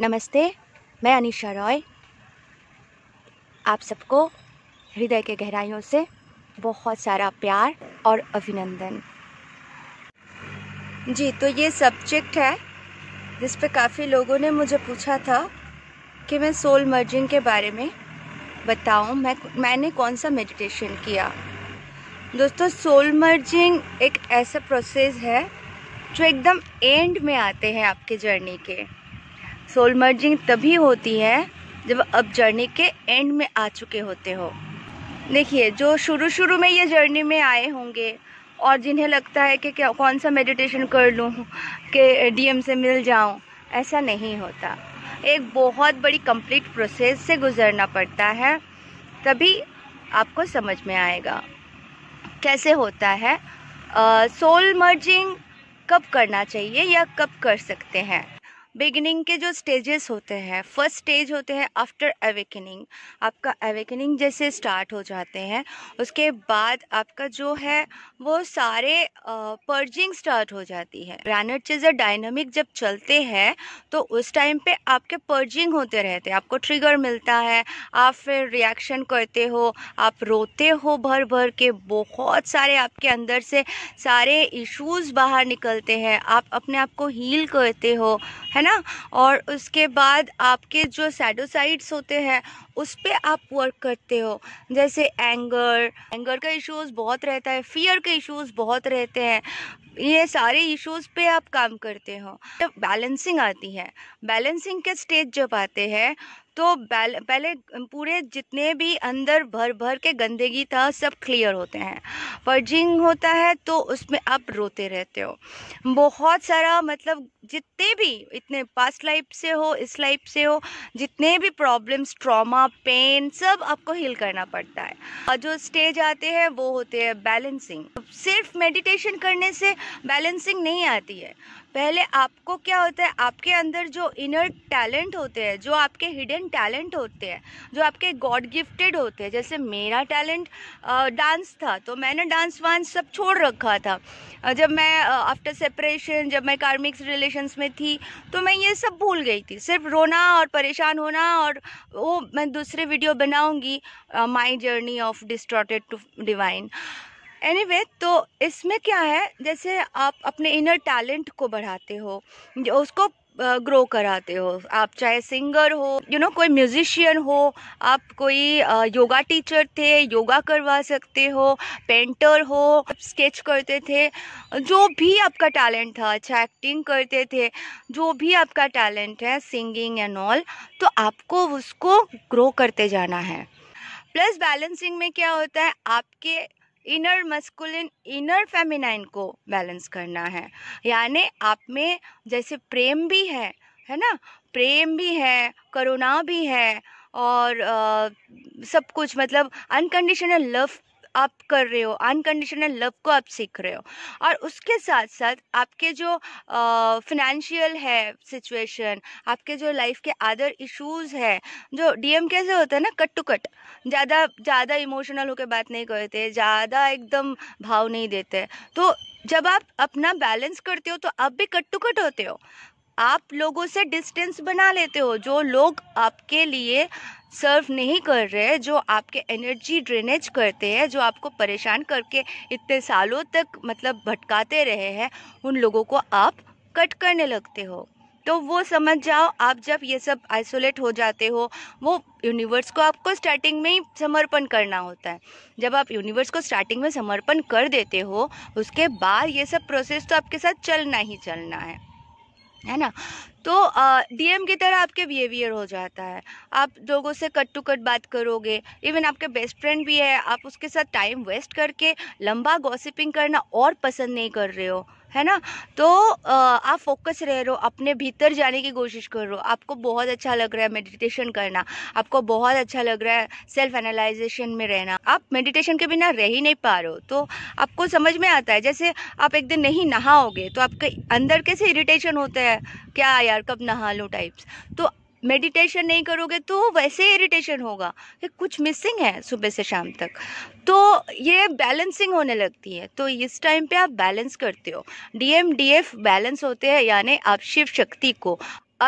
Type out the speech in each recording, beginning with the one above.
नमस्ते मैं अनिशा रॉय आप सबको हृदय के गहराइयों से बहुत सारा प्यार और अभिनंदन जी तो ये सब्जेक्ट है जिस पे काफ़ी लोगों ने मुझे पूछा था कि मैं सोल मर्जिंग के बारे में बताऊं मैं मैंने कौन सा मेडिटेशन किया दोस्तों सोल मर्जिंग एक ऐसा प्रोसेस है जो एकदम एंड में आते हैं आपके जर्नी के सोल मर्जिंग तभी होती है जब अब जर्नी के एंड में आ चुके होते हो देखिए जो शुरू शुरू में ये जर्नी में आए होंगे और जिन्हें लगता है कि क्या कौन सा मेडिटेशन कर लूँ कि डीएम से मिल जाऊँ ऐसा नहीं होता एक बहुत बड़ी कंप्लीट प्रोसेस से गुजरना पड़ता है तभी आपको समझ में आएगा कैसे होता है सोल मर्जिंग कब करना चाहिए या कब कर सकते हैं बिगिनिंग के जो स्टेजेस होते हैं फर्स्ट स्टेज होते हैं आफ्टर अवेकनिंग आपका अवेकनिंग जैसे स्टार्ट हो जाते हैं उसके बाद आपका जो है वो सारे पर्जिंग uh, स्टार्ट हो जाती है प्लानट चीज़ें डायनामिक जब चलते हैं तो उस टाइम पे आपके पर्जिंग होते रहते हैं आपको ट्रिगर मिलता है आप फिर रिएक्शन करते हो आप रोते हो भर भर के बहुत सारे आपके अंदर से सारे इश्यूज बाहर निकलते हैं आप अपने आप को हील करते हो है ना और उसके बाद आपके जो सैडोसाइड्स होते हैं उस पर आप वर्क करते हो जैसे एंगर एंगर का इश्यूज़ बहुत रहता है फियर के इश्यूज़ बहुत रहते हैं ये सारे इश्यूज़ पे आप काम करते हो जब तो बैलेंसिंग आती है बैलेंसिंग के स्टेज जब आते हैं तो पहले पूरे जितने भी अंदर भर भर के गंदगी था सब क्लियर होते हैं पर्जिंग होता है तो उसमें आप रोते रहते हो बहुत सारा मतलब जितने भी इतने पास्ट लाइफ से हो इस लाइफ से हो जितने भी प्रॉब्लम्स ट्रॉमा पेन सब आपको हील करना पड़ता है और जो स्टेज आते हैं वो होते हैं बैलेंसिंग सिर्फ मेडिटेशन करने से बैलेंसिंग नहीं आती है पहले आपको क्या होता है आपके अंदर जो इनर टैलेंट होते हैं जो आपके हिडन टैलेंट होते हैं जो आपके गॉड गिफ्टेड होते हैं जैसे मेरा टैलेंट डांस था तो मैंने डांस वांस सब छोड़ रखा था जब मैं आफ्टर सेपरेशन जब मैं कार्मिक्स रिलेशंस में थी तो मैं ये सब भूल गई थी सिर्फ रोना और परेशान होना और वो मैं दूसरे वीडियो बनाऊँगी my journey of distorted to divine any anyway, तो इसमें क्या है जैसे आप अपने इनर टैलेंट को बढ़ाते हो उसको ग्रो कराते हो आप चाहे सिंगर हो यू you नो know, कोई म्यूजिशियन हो आप कोई योगा टीचर थे योगा करवा सकते हो पेंटर हो आप स्केच करते थे जो भी आपका टैलेंट था अच्छा एक्टिंग करते थे जो भी आपका टैलेंट है सिंगिंग एंड ऑल तो आपको उसको ग्रो करते जाना है प्लस बैलेंसिंग में क्या होता है आपके इनर मस्कुलिन इनर फेमिनाइन को बैलेंस करना है यानी आप में जैसे प्रेम भी है है ना प्रेम भी है करुणा भी है और आ, सब कुछ मतलब अनकंडीशनल लव आप कर रहे हो अनकंडीशनल लव को आप सीख रहे हो और उसके साथ साथ आपके जो फिनेंशियल है सिचुएशन आपके जो लाइफ के अदर इश्यूज है जो डीएम कैसे होता है ना कट टू कट ज़्यादा ज़्यादा इमोशनल होकर बात नहीं करते ज़्यादा एकदम भाव नहीं देते तो जब आप अपना बैलेंस करते हो तो आप भी कट टू कट होते हो आप लोगों से डिस्टेंस बना लेते हो जो लोग आपके लिए सर्व नहीं कर रहे जो आपके एनर्जी ड्रेनेज करते हैं जो आपको परेशान करके इतने सालों तक मतलब भटकाते रहे हैं उन लोगों को आप कट करने लगते हो तो वो समझ जाओ आप जब ये सब आइसोलेट हो जाते हो वो यूनिवर्स को आपको स्टार्टिंग में ही समर्पण करना होता है जब आप यूनिवर्स को स्टार्टिंग में समर्पण कर देते हो उसके बाद ये सब प्रोसेस तो आपके साथ चलना ही चलना है है ना तो डीएम की तरह आपके बिहेवियर हो जाता है आप लोगों से कट टू कट बात करोगे इवन आपके बेस्ट फ्रेंड भी है आप उसके साथ टाइम वेस्ट करके लंबा गॉसिपिंग करना और पसंद नहीं कर रहे हो है ना तो आप फोकस रह रहे हो अपने भीतर जाने की कोशिश कर रहे हो आपको बहुत अच्छा लग रहा है मेडिटेशन करना आपको बहुत अच्छा लग रहा है सेल्फ एनालाइजेशन में रहना आप मेडिटेशन के बिना रह ही नहीं पा रहे हो तो आपको समझ में आता है जैसे आप एक दिन नहीं नहाओगे तो आपके अंदर कैसे इरिटेशन होता है क्या यार कब नहा लो टाइप्स तो मेडिटेशन नहीं करोगे तो वैसे इरिटेशन होगा कि कुछ मिसिंग है सुबह से शाम तक तो ये बैलेंसिंग होने लगती है तो इस टाइम पे आप बैलेंस करते हो डीएम डीएफ बैलेंस होते हैं यानी आप शिव शक्ति को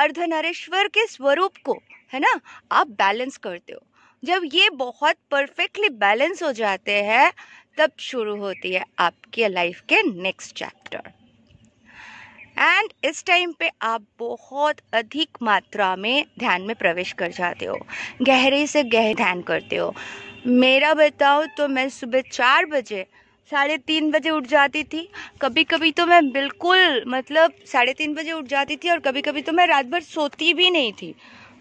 अर्ध नरेश्वर के स्वरूप को है ना आप बैलेंस करते हो जब ये बहुत परफेक्टली बैलेंस हो जाते हैं तब शुरू होती है आपके लाइफ के नेक्स्ट चैप्टर एंड इस टाइम पे आप बहुत अधिक मात्रा में ध्यान में प्रवेश कर जाते हो गहरे से गहरे ध्यान करते हो मेरा बताओ तो मैं सुबह चार बजे साढ़े तीन बजे उठ जाती थी कभी कभी तो मैं बिल्कुल मतलब साढ़े तीन बजे उठ जाती थी और कभी कभी तो मैं रात भर सोती भी नहीं थी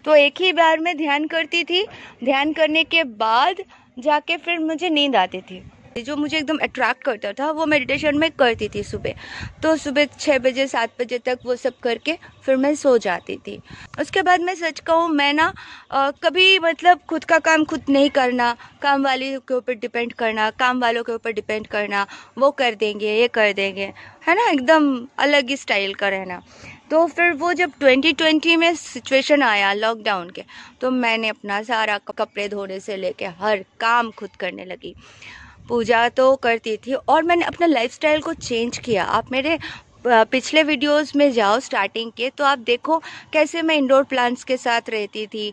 तो एक ही बार मैं ध्यान करती थी ध्यान करने के बाद जाके फिर मुझे नींद आती थी जो मुझे एकदम अट्रैक्ट करता था वो मेडिटेशन में करती थी सुबह तो सुबह छः बजे सात बजे तक वो सब करके फिर मैं सो जाती थी उसके बाद मैं सच कहूँ मैं ना आ, कभी मतलब खुद का काम खुद नहीं करना काम वाले के ऊपर डिपेंड करना काम वालों के ऊपर डिपेंड करना वो कर देंगे ये कर देंगे है ना एकदम अलग ही स्टाइल का रहना तो फिर वो जब 2020 में सिचुएशन आया लॉकडाउन के तो मैंने अपना सारा कपड़े धोने से लेके हर काम खुद करने लगी पूजा तो करती थी और मैंने अपना लाइफस्टाइल को चेंज किया आप मेरे पिछले वीडियोस में जाओ स्टार्टिंग के तो आप देखो कैसे मैं इंडोर प्लांट्स के साथ रहती थी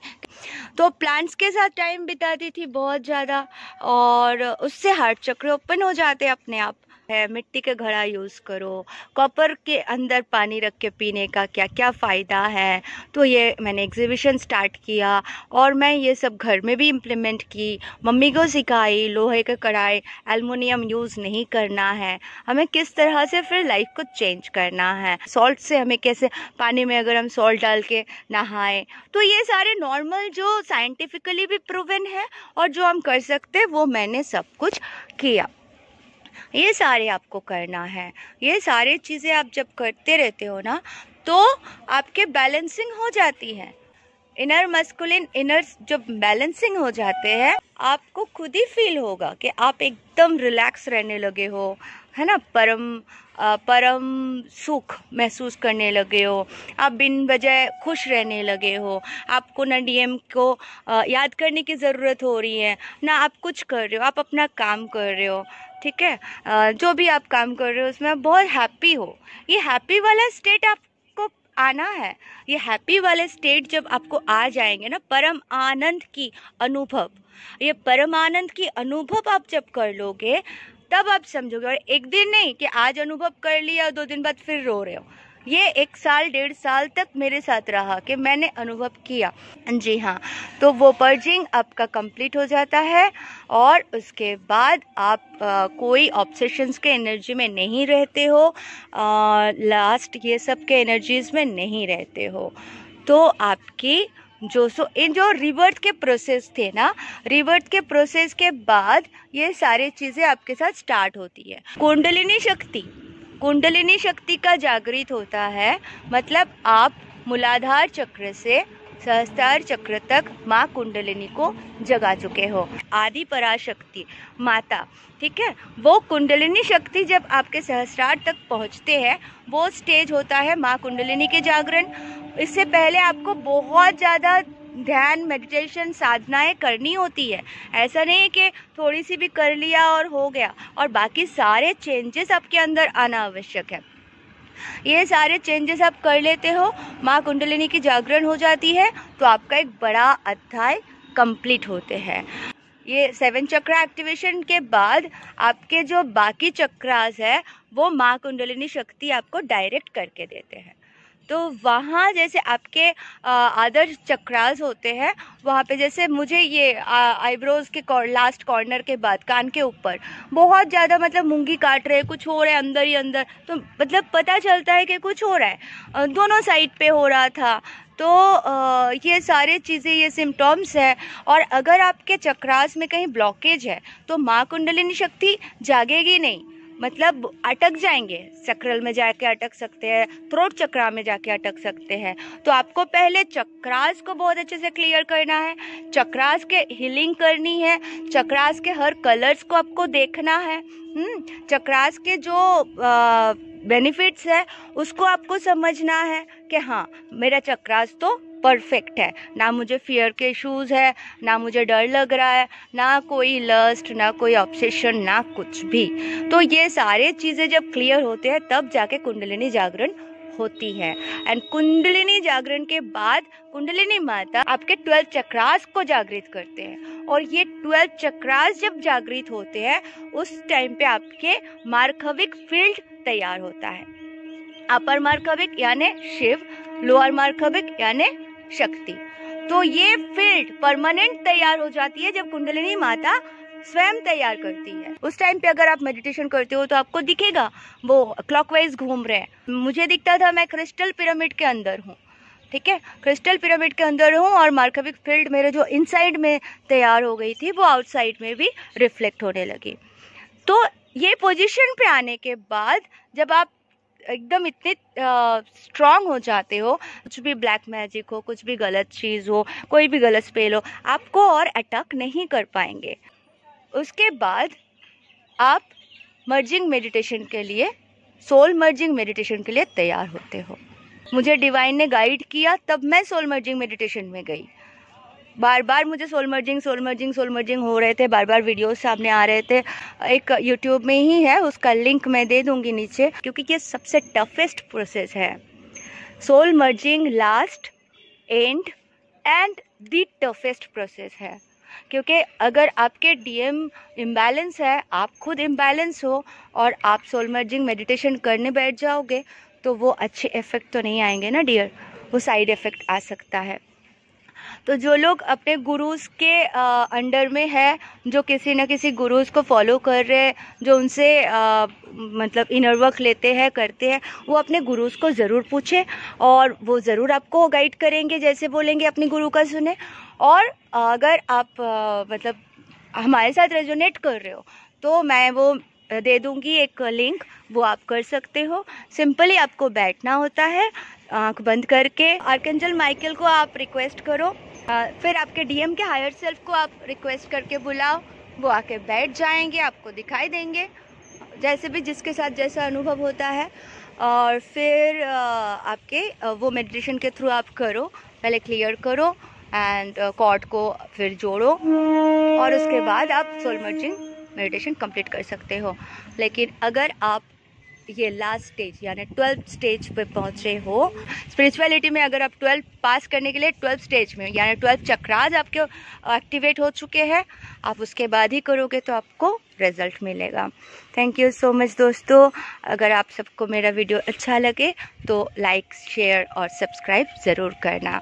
तो प्लांट्स के साथ टाइम बिताती थी बहुत ज़्यादा और उससे हार्ट चक्र ओपन हो जाते अपने आप है मिट्टी के घड़ा यूज़ करो कॉपर के अंदर पानी रख के पीने का क्या क्या फ़ायदा है तो ये मैंने एग्जीबिशन स्टार्ट किया और मैं ये सब घर में भी इम्प्लीमेंट की मम्मी को सिखाई लोहे के कढ़ाई एलमोनियम यूज़ नहीं करना है हमें किस तरह से फिर लाइफ को चेंज करना है सॉल्ट से हमें कैसे पानी में अगर हम सॉल्ट डाल के नहाएं तो ये सारे नॉर्मल जो साइंटिफिकली भी प्रूवन है और जो हम कर सकते वो मैंने सब कुछ किया ये सारे आपको करना है ये सारे चीज़ें आप जब करते रहते हो ना तो आपके बैलेंसिंग हो जाती है इनर मस्कुलिन इनर जब बैलेंसिंग हो जाते हैं आपको खुद ही फील होगा कि आप एकदम रिलैक्स रहने लगे हो है ना परम परम सुख महसूस करने लगे हो आप बिन बजाय खुश रहने लगे हो आपको ना डीएम को याद करने की ज़रूरत हो रही है ना आप कुछ कर रहे हो आप अपना काम कर रहे हो ठीक है जो भी आप काम कर रहे हो उसमें आप बहुत हैप्पी हो ये हैप्पी वाला स्टेट आप आना है ये हैप्पी वाले स्टेट जब आपको आ जाएंगे ना परम आनंद की अनुभव ये परम आनंद की अनुभव आप जब कर लोगे तब आप समझोगे और एक दिन नहीं कि आज अनुभव कर लिया और दो दिन बाद फिर रो रहे हो ये एक साल डेढ़ साल तक मेरे साथ रहा कि मैंने अनुभव किया जी हाँ तो वो पर्जिंग आपका कंप्लीट हो जाता है और उसके बाद आप आ, कोई ऑब्सेशंस के एनर्जी में नहीं रहते हो आ, लास्ट ये सब के एनर्जीज में नहीं रहते हो तो आपकी जो सो इन जो रिवर्थ के प्रोसेस थे ना रिवर्थ के प्रोसेस के बाद ये सारी चीज़ें आपके साथ स्टार्ट होती है कुंडलिनी शक्ति कुंडलिनी शक्ति का जागृत होता है मतलब आप मूलाधार चक्र से सहस्त्रार चक्र तक माँ कुंडलिनी को जगा चुके हो आदि पराशक्ति माता ठीक है वो कुंडलिनी शक्ति जब आपके सहस्त्रार्थ तक पहुँचते हैं वो स्टेज होता है माँ कुंडलिनी के जागरण इससे पहले आपको बहुत ज़्यादा ध्यान मेडिटेशन साधनाएं करनी होती है ऐसा नहीं है कि थोड़ी सी भी कर लिया और हो गया और बाकी सारे चेंजेस आपके अंदर आना आवश्यक है ये सारे चेंजेस आप कर लेते हो माँ कुंडलिनी की जागरण हो जाती है तो आपका एक बड़ा अध्याय कंप्लीट होते हैं ये सेवन चक्र एक्टिवेशन के बाद आपके जो बाकी चक्रास है वो माँ कुंडलिनी शक्ति आपको डायरेक्ट करके देते हैं तो वहाँ जैसे आपके अदर चक्रास होते हैं वहाँ पे जैसे मुझे ये आईब्रोज़ के कौर, लास्ट कॉर्नर के बाद कान के ऊपर बहुत ज़्यादा मतलब मुंगी काट रहे कुछ हो रहा है अंदर ही अंदर तो मतलब पता चलता है कि कुछ हो रहा है दोनों साइड पे हो रहा था तो ये सारे चीज़ें ये सिम्टोम्स हैं और अगर आपके चक्रास में कहीं ब्लॉकेज है तो माँ कुंडलिनी शक्ति जागेगी नहीं मतलब अटक जाएंगे चक्रल में जाके अटक सकते हैं थ्रोट चक्रा में जाके अटक सकते हैं तो आपको पहले चक्रास को बहुत अच्छे से क्लियर करना है चक्रास के हीलिंग करनी है चक्रास के हर कलर्स को आपको देखना है चक्रास हम्म, के जो बेनिफिट्स है उसको आपको समझना है कि हाँ मेरा चक्रास तो परफेक्ट है ना मुझे फियर के इशूज़ है ना मुझे डर लग रहा है ना कोई लस्ट ना कोई ऑब्सेशन ना कुछ भी तो ये सारे चीज़ें जब क्लियर होते हैं तब जाके कुंडलिनी जागरण होती है एंड कुंडलिनी जागरण के बाद कुंडलिनी माता आपके ट्वेल्व चक्रास को जागृत करते हैं और ये ट्वेल्व चक्रास जब जागृत होते हैं उस टाइम पे आपके मार्कविक फील्ड तैयार होता है अपर मार्कविक यानी शिव लोअर मार्कविक यानी शक्ति तो ये फील्ड परमानेंट तैयार हो जाती है जब कुंडलिनी माता स्वयं तैयार करती है उस टाइम पे अगर आप मेडिटेशन करते हो तो आपको दिखेगा वो क्लॉकवाइज घूम रहे हैं मुझे दिखता था मैं क्रिस्टल पिरामिड के अंदर हूँ ठीक है क्रिस्टल पिरामिड के अंदर हूँ और मार्कविक फील्ड मेरे जो इनसाइड में तैयार हो गई थी वो आउटसाइड में भी रिफ्लेक्ट होने लगी तो ये पोजीशन पे आने के बाद जब आप एकदम इतने स्ट्रांग हो जाते हो कुछ भी ब्लैक मैजिक हो कुछ भी गलत चीज़ हो कोई भी गलत स्पेल हो आपको और अटैक नहीं कर पाएंगे उसके बाद आप मर्जिंग मेडिटेशन के लिए सोल मर्जिंग मेडिटेशन के लिए तैयार होते हो मुझे डिवाइन ने गाइड किया तब मैं सोल मर्जिंग मेडिटेशन में गई बार बार मुझे soul merging soul merging soul merging हो रहे थे बार बार वीडियोस सामने आ रहे थे एक यूट्यूब में ही है उसका लिंक मैं दे दूंगी नीचे क्योंकि ये सबसे टफेस्ट प्रोसेस है soul merging last and and the toughest process है क्योंकि अगर आपके डीएम इम्बैलेंस है आप खुद इम्बैलेंस हो और आप सोल मर्जिंग मेडिटेशन करने बैठ जाओगे तो वो अच्छे इफ़ेक्ट तो नहीं आएंगे ना डियर वो साइड इफ़ेक्ट आ सकता है तो जो लोग अपने गुरुज़ के अंडर में है जो किसी न किसी गुरुज़ को फॉलो कर रहे हैं जो उनसे आ, मतलब इनर वर्क लेते हैं करते हैं वो अपने गुरुज़ को ज़रूर पूछें और वो ज़रूर आपको गाइड करेंगे जैसे बोलेंगे अपने गुरु का सुने और अगर आप आ, मतलब हमारे साथ रेजोनेट कर रहे हो तो मैं वो दे दूंगी एक लिंक वो आप कर सकते हो सिंपली आपको बैठना होता है आंख बंद करके आर्केंजल माइकल को आप रिक्वेस्ट करो फिर आपके डीएम के हायर सेल्फ को आप रिक्वेस्ट करके बुलाओ वो आके बैठ जाएंगे आपको दिखाई देंगे जैसे भी जिसके साथ जैसा अनुभव होता है और फिर आपके वो मेडिटेशन के थ्रू आप करो पहले क्लियर करो एंड कॉर्ड को फिर जोड़ो और उसके बाद आप सोल मर्जिंग मेडिटेशन कंप्लीट कर सकते हो लेकिन अगर आप ये लास्ट स्टेज यानी ट्वेल्थ स्टेज पे पहुँचे हो स्पिरिचुअलिटी में अगर आप ट्वेल्थ पास करने के लिए ट्वेल्थ स्टेज में यानी ट्वेल्थ चक्राज आपके एक्टिवेट हो चुके हैं आप उसके बाद ही करोगे तो आपको रिजल्ट मिलेगा थैंक यू सो मच दोस्तों अगर आप सबको मेरा वीडियो अच्छा लगे तो लाइक शेयर और सब्सक्राइब ज़रूर करना